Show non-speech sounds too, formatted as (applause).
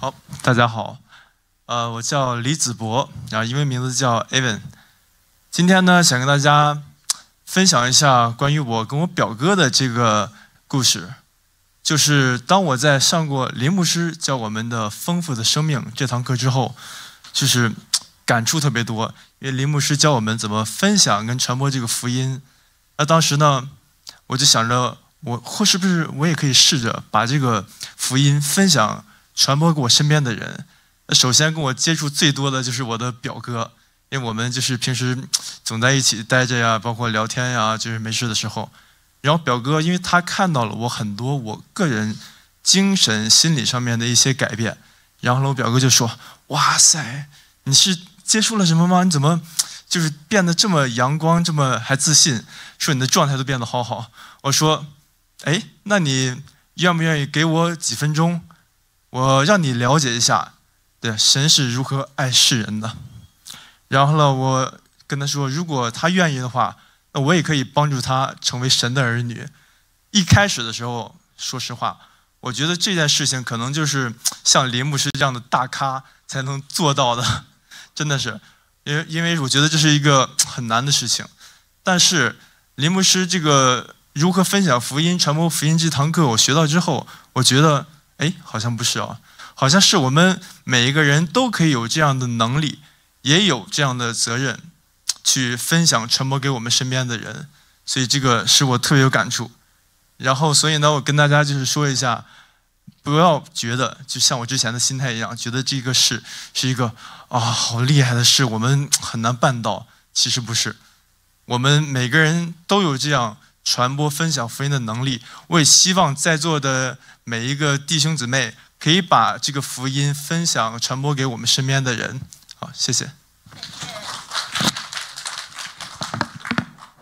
好，大家好，呃，我叫李子博，然后英文名字叫 Evan。今天呢，想跟大家分享一下关于我跟我表哥的这个故事。就是当我在上过林牧师教我们的《丰富的生命》这堂课之后，就是感触特别多，因为林牧师教我们怎么分享跟传播这个福音。那当时呢，我就想着，我或是不是我也可以试着把这个福音分享。传播给我身边的人。那首先跟我接触最多的就是我的表哥，因为我们就是平时总在一起待着呀，包括聊天呀，就是没事的时候。然后表哥，因为他看到了我很多我个人精神心理上面的一些改变，然后我表哥就说：“哇塞，你是接触了什么吗？你怎么就是变得这么阳光，这么还自信？说你的状态都变得好好。”我说：“哎，那你愿不愿意给我几分钟？”我让你了解一下，对神是如何爱世人的。然后呢，我跟他说，如果他愿意的话，那我也可以帮助他成为神的儿女。一开始的时候，说实话，我觉得这件事情可能就是 (tsk) 像林牧师这样的大咖才能做到的，(laughs) 真的是，因为因为我觉得这是一个 (tsk) 很难的事情。但是林牧师这个如何分享福音、传播福音这堂课，我学到之后，我觉得。哎，好像不是哦，好像是我们每一个人都可以有这样的能力，也有这样的责任，去分享传播给我们身边的人，所以这个是我特别有感触。然后，所以呢，我跟大家就是说一下，不要觉得就像我之前的心态一样，觉得这个事是一个啊好厉害的事，我们很难办到。其实不是，我们每个人都有这样。传播、分享福音的能力，我也希望在座的每一个弟兄姊妹可以把这个福音分享、传播给我们身边的人。好，谢谢。